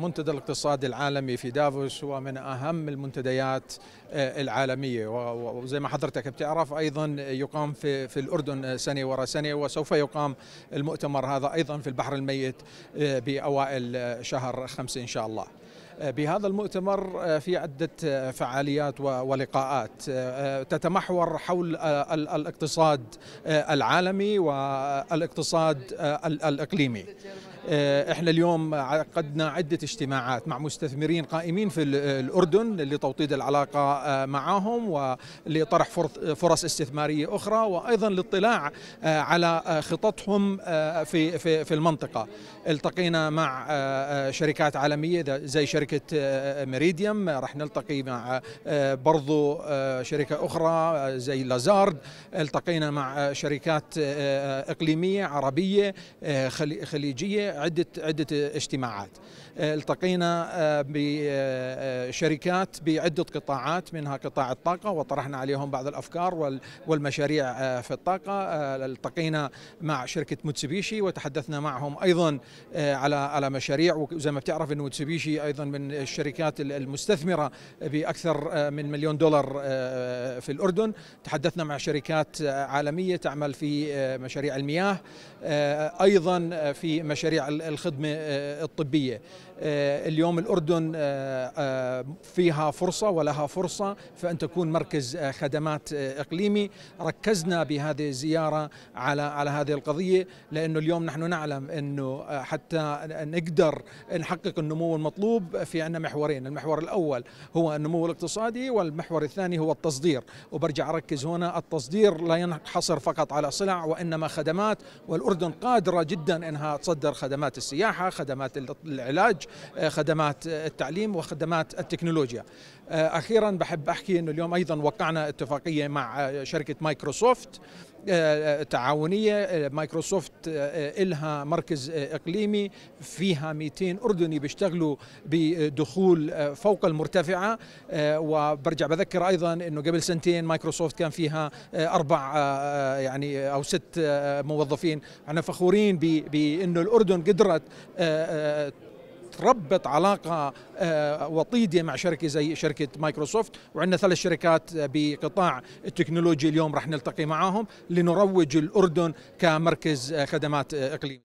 المنتدى الاقتصادي العالمي في دافوس هو من اهم المنتديات آه، العالميه وزي ما حضرتك بتعرف ايضا يقام في في الاردن سنه ورا سنه وسوف يقام المؤتمر هذا ايضا في البحر الميت آه، باوائل شهر خمسه ان شاء الله. بهذا المؤتمر آه، في عدة آه، فعاليات ولقاءات آه، تتمحور حول الاقتصاد العالمي والاقتصاد الإقليمي احنا اليوم عقدنا عده اجتماعات مع مستثمرين قائمين في الاردن لتوطيد العلاقه معهم ولطرح فرص استثماريه اخرى وايضا للاطلاع على خططهم في في في المنطقه التقينا مع شركات عالميه زي شركه شركه آه، آه، مريديم راح نلتقي مع آه، برضو شركه اخرى زي لازارد التقينا مع شركات اقليميه عربيه خليجيه عده عده اجتماعات التقينا بشركات بعده قطاعات منها قطاع الطاقه وطرحنا عليهم بعض الافكار والمشاريع في الطاقه التقينا مع شركه موتسوبيشي وتحدثنا معهم ايضا على على مشاريع وزي ما بتعرف ان موتسوبيشي ايضا من الشركات المستثمرة بأكثر آه، من مليون دولار آه، آه، في الأردن تحدثنا مع شركات عالمية تعمل في مشاريع المياه أيضا في مشاريع الخدمة الطبية اليوم الأردن فيها فرصة ولها فرصة فأن تكون مركز خدمات إقليمي ركزنا بهذه الزيارة على على هذه القضية لأنه اليوم نحن نعلم أنه حتى نقدر نحقق النمو المطلوب في عندنا محورين المحور الأول هو النمو الاقتصادي والمحور الثاني هو التصدير وبرجع أركز هنا التصدير لا ينحصر فقط على سلع وإنما خدمات والأردن قادرة جدا أنها تصدر خدمات السياحة خدمات العلاج خدمات التعليم وخدمات التكنولوجيا آه، اخيرا بحب احكي انه اليوم ايضا وقعنا اتفاقيه مع آه، شركه مايكروسوفت آه، تعاونيه مايكروسوفت إلها مركز اقليمي فيها 200 اردني بيشتغلوا بدخول فوق المرتفعه وبرجع بذكر ايضا انه قبل سنتين مايكروسوفت كان فيها اربع يعني او ست موظفين احنا فخورين بانه الاردن قدرت تربط علاقه آه، وطيده مع شركه زي شركه مايكروسوفت وعندنا ثلاث شركات بقطاع التكنولوجيا اليوم راح نلتقي معاهم لنروج الاردن كمركز آه، خدمات آه، اقليمي